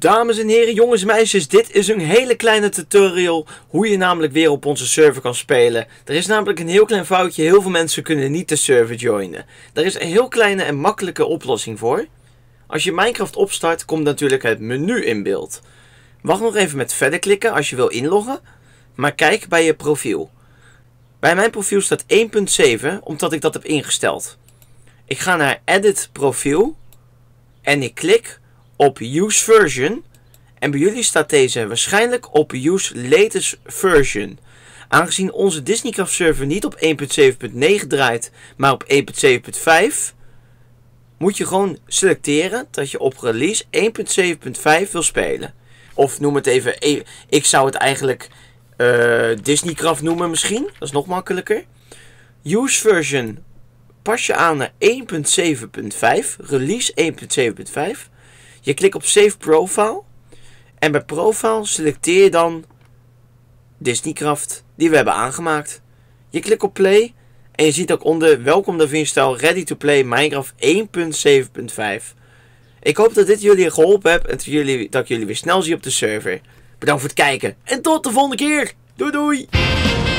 Dames en heren, jongens en meisjes, dit is een hele kleine tutorial hoe je namelijk weer op onze server kan spelen. Er is namelijk een heel klein foutje, heel veel mensen kunnen niet de server joinen. Daar is een heel kleine en makkelijke oplossing voor. Als je Minecraft opstart, komt natuurlijk het menu in beeld. Wacht nog even met verder klikken als je wil inloggen, maar kijk bij je profiel. Bij mijn profiel staat 1.7, omdat ik dat heb ingesteld. Ik ga naar Edit Profiel en ik klik op use version. En bij jullie staat deze waarschijnlijk op use latest version. Aangezien onze Disneycraft server niet op 1.7.9 draait, maar op 1.7.5, moet je gewoon selecteren dat je op release 1.7.5 wil spelen. Of noem het even, e, ik zou het eigenlijk uh, eh, Disneycraft noemen misschien, dat is nog makkelijker. Use version pas je aan naar 1.7.5, release 1.7.5. Je klikt op Save Profile. En bij Profile selecteer je dan Disneycraft die we hebben aangemaakt. Je klikt op Play en je ziet ook onder Welkom de Ready to Play Minecraft 1.7.5. Ik hoop dat dit jullie geholpen hebt en dat, jullie, dat ik jullie weer snel zie op de server. Bedankt voor het kijken en tot de volgende keer. Doei doei!